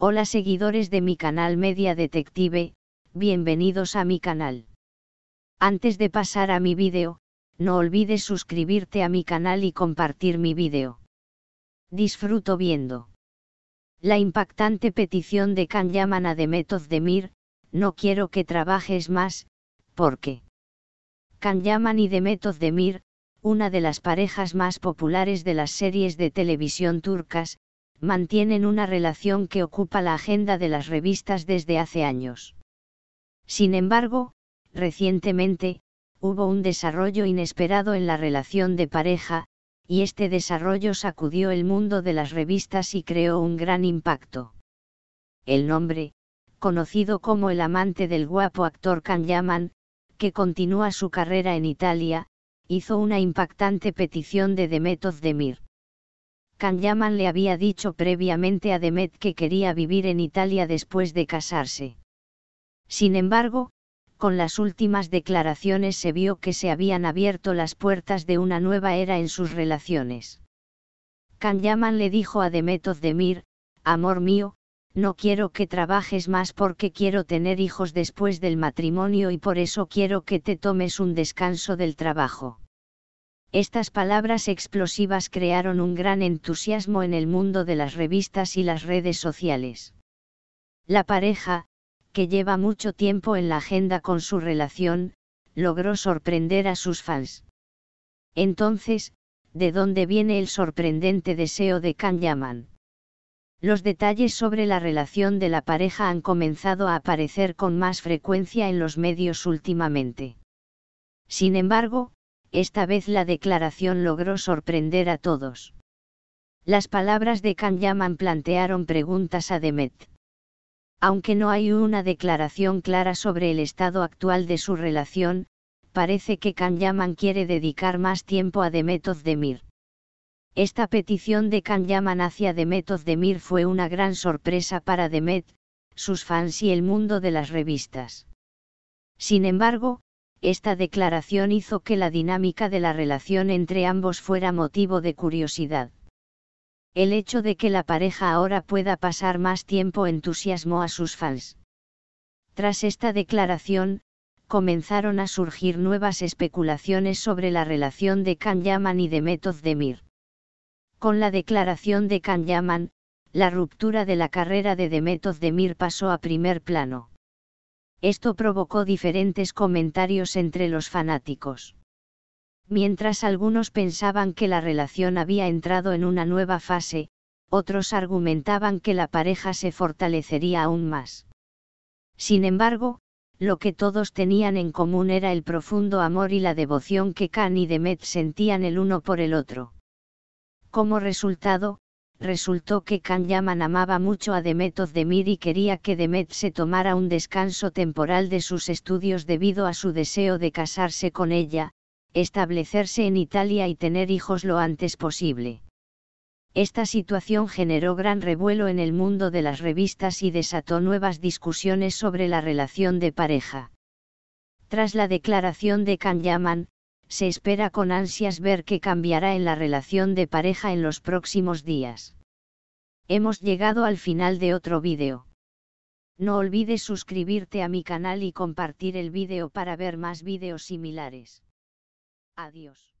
Hola seguidores de mi canal Media Detective, bienvenidos a mi canal. Antes de pasar a mi vídeo, no olvides suscribirte a mi canal y compartir mi vídeo. Disfruto viendo. La impactante petición de Can Yaman a Demet Demir, no quiero que trabajes más, porque. Can Yaman y Demet Demir, una de las parejas más populares de las series de televisión turcas, mantienen una relación que ocupa la agenda de las revistas desde hace años. Sin embargo, recientemente, hubo un desarrollo inesperado en la relación de pareja, y este desarrollo sacudió el mundo de las revistas y creó un gran impacto. El nombre, conocido como el amante del guapo actor Can Yaman, que continúa su carrera en Italia, hizo una impactante petición de de Mir. Kanyaman le había dicho previamente a Demet que quería vivir en Italia después de casarse. Sin embargo, con las últimas declaraciones se vio que se habían abierto las puertas de una nueva era en sus relaciones. Kanyaman le dijo a Demet Ozdemir, amor mío, no quiero que trabajes más porque quiero tener hijos después del matrimonio y por eso quiero que te tomes un descanso del trabajo. Estas palabras explosivas crearon un gran entusiasmo en el mundo de las revistas y las redes sociales. La pareja, que lleva mucho tiempo en la agenda con su relación, logró sorprender a sus fans. Entonces, ¿de dónde viene el sorprendente deseo de Can Yaman? Los detalles sobre la relación de la pareja han comenzado a aparecer con más frecuencia en los medios últimamente. Sin embargo, esta vez la declaración logró sorprender a todos. Las palabras de Yaman plantearon preguntas a Demet. Aunque no hay una declaración clara sobre el estado actual de su relación, parece que Yaman quiere dedicar más tiempo a Demet Ozdemir. Esta petición de Yaman hacia Demet Ozdemir fue una gran sorpresa para Demet, sus fans y el mundo de las revistas. Sin embargo, esta declaración hizo que la dinámica de la relación entre ambos fuera motivo de curiosidad. El hecho de que la pareja ahora pueda pasar más tiempo entusiasmó a sus fans. Tras esta declaración, comenzaron a surgir nuevas especulaciones sobre la relación de Can Yaman y de Demir. Con la declaración de Can Yaman, la ruptura de la carrera de Demetoz Demir pasó a primer plano. Esto provocó diferentes comentarios entre los fanáticos. Mientras algunos pensaban que la relación había entrado en una nueva fase, otros argumentaban que la pareja se fortalecería aún más. Sin embargo, lo que todos tenían en común era el profundo amor y la devoción que Khan y Demet sentían el uno por el otro. Como resultado, resultó que Yaman amaba mucho a Demet Ozdemir y quería que Demet se tomara un descanso temporal de sus estudios debido a su deseo de casarse con ella, establecerse en Italia y tener hijos lo antes posible. Esta situación generó gran revuelo en el mundo de las revistas y desató nuevas discusiones sobre la relación de pareja. Tras la declaración de Yaman, se espera con ansias ver qué cambiará en la relación de pareja en los próximos días. Hemos llegado al final de otro vídeo. No olvides suscribirte a mi canal y compartir el vídeo para ver más vídeos similares. Adiós.